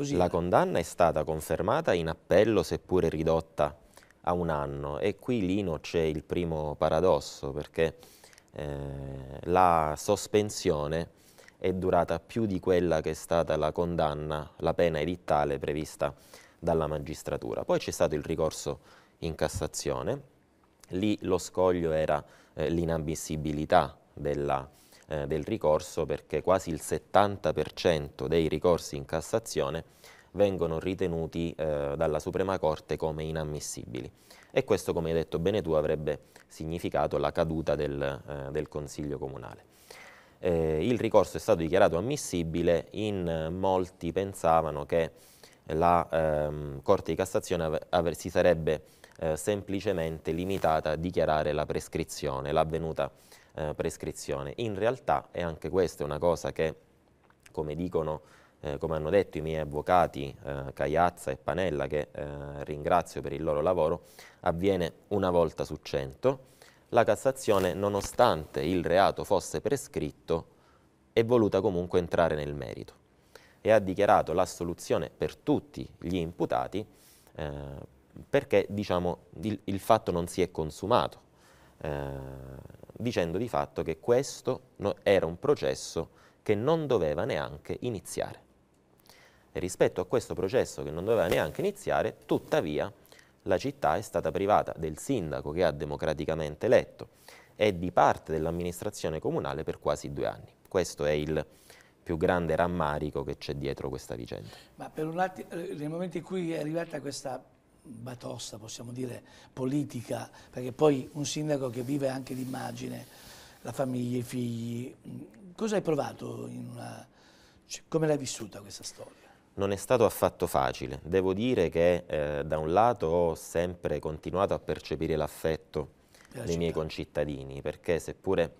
Così. La condanna è stata confermata in appello, seppure ridotta a un anno. E qui, Lino, c'è il primo paradosso, perché eh, la sospensione è durata più di quella che è stata la condanna, la pena edittale prevista dalla magistratura. Poi c'è stato il ricorso in Cassazione, lì lo scoglio era eh, l'inammissibilità della condanna eh, del ricorso perché quasi il 70% dei ricorsi in Cassazione vengono ritenuti eh, dalla Suprema Corte come inammissibili e questo come hai detto bene tu avrebbe significato la caduta del, eh, del Consiglio Comunale. Eh, il ricorso è stato dichiarato ammissibile, in eh, molti pensavano che la ehm, Corte di Cassazione si sarebbe eh, semplicemente limitata a dichiarare la prescrizione, l'avvenuta eh, prescrizione. In realtà, e anche questa è una cosa che, come dicono, eh, come hanno detto i miei avvocati eh, Cagliazza e Panella, che eh, ringrazio per il loro lavoro, avviene una volta su cento. La Cassazione, nonostante il reato fosse prescritto, è voluta comunque entrare nel merito e ha dichiarato l'assoluzione per tutti gli imputati eh, perché diciamo, il, il, fatto non si è consumato. Eh, dicendo di fatto che questo no, era un processo che non doveva neanche iniziare. E rispetto a questo processo che non doveva neanche iniziare, tuttavia la città è stata privata del sindaco che ha democraticamente eletto e di parte dell'amministrazione comunale per quasi due anni. Questo è il più grande rammarico che c'è dietro questa vicenda. Ma per un attimo, eh, nel momento in cui è arrivata questa batosta, possiamo dire, politica, perché poi un sindaco che vive anche d'immagine, la famiglia, i figli, mm, cosa hai provato in una... Cioè, come l'hai vissuta questa storia? Non è stato affatto facile, devo dire che eh, da un lato ho sempre continuato a percepire l'affetto dei città. miei concittadini, perché seppure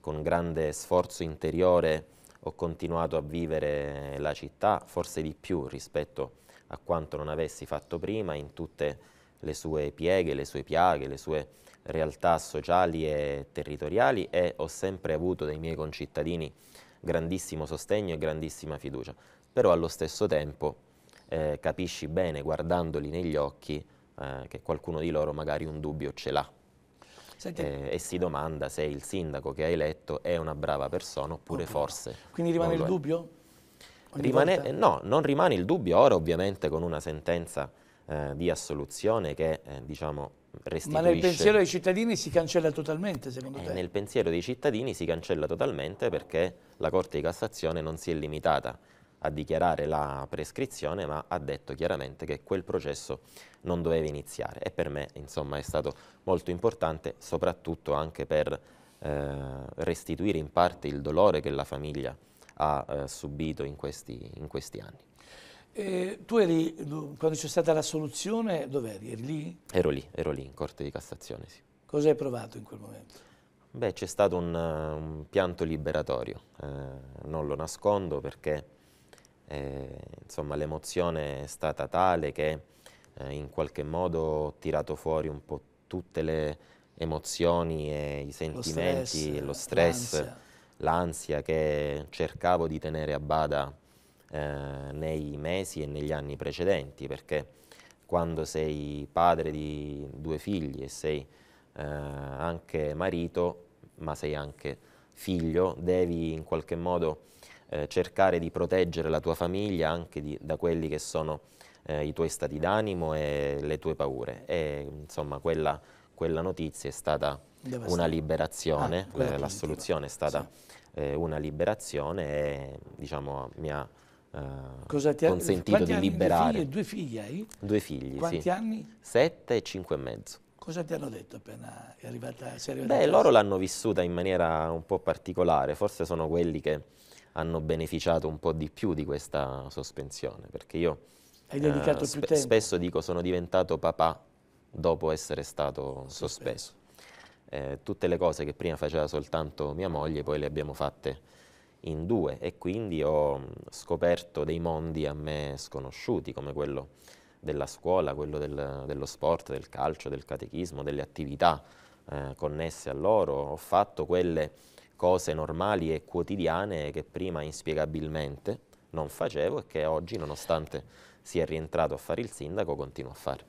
con grande sforzo interiore ho continuato a vivere la città, forse di più rispetto a a quanto non avessi fatto prima in tutte le sue pieghe, le sue piaghe, le sue realtà sociali e territoriali e ho sempre avuto dai miei concittadini grandissimo sostegno e grandissima fiducia. Però allo stesso tempo eh, capisci bene, guardandoli negli occhi, eh, che qualcuno di loro magari un dubbio ce l'ha. Eh, e si domanda se il sindaco che hai eletto è una brava persona oppure okay. forse. Quindi rimane il dubbio? Rimane, no, non rimane il dubbio, ora ovviamente con una sentenza eh, di assoluzione che eh, diciamo restituisce... Ma nel pensiero dei cittadini si cancella totalmente secondo eh, te? Eh, nel pensiero dei cittadini si cancella totalmente perché la Corte di Cassazione non si è limitata a dichiarare la prescrizione, ma ha detto chiaramente che quel processo non doveva iniziare e per me insomma è stato molto importante soprattutto anche per eh, restituire in parte il dolore che la famiglia ha eh, subito in questi, in questi anni. Eh, tu eri, quando c'è stata l'assoluzione, dove eri? Eri lì? Ero lì, ero lì in Corte di Cassazione, sì. Cosa hai provato in quel momento? Beh, c'è stato un, eh, un, pianto liberatorio, eh, non lo nascondo perché eh, l'emozione è stata tale che eh, in qualche modo ho tirato fuori un po' tutte le emozioni e i sentimenti, lo stress, lo stress l'ansia che cercavo di tenere a bada eh, nei mesi e negli anni precedenti, perché quando sei padre di due figli e sei eh, anche marito, ma sei anche figlio, devi in qualche modo eh, cercare di proteggere la tua famiglia anche di, da quelli che sono eh, i tuoi stati d'animo e le tue paure. E insomma quella quella notizia è stata una liberazione, ah, l'assoluzione eh, è stata sì. eh, una liberazione e diciamo, mi ha eh, consentito di liberare. Due figlie, hai? Due figli, Quanti sì. anni? Sette e cinque e mezzo. Cosa ti hanno detto appena è arrivata? Sei arrivata Beh, loro l'hanno vissuta in maniera un po' particolare, forse sono quelli che hanno beneficiato un po' di più di questa sospensione, perché io eh, sp tempo. spesso dico sono diventato papà dopo essere stato sospeso. Eh, tutte le cose che prima faceva soltanto mia moglie poi le abbiamo fatte in due e quindi ho mm, scoperto dei mondi a me sconosciuti come quello della scuola, quello del, dello sport, del calcio, del catechismo, delle attività eh, connesse a loro, ho fatto quelle cose normali e quotidiane che prima inspiegabilmente non facevo e che oggi nonostante sia rientrato a fare il sindaco continuo a fare.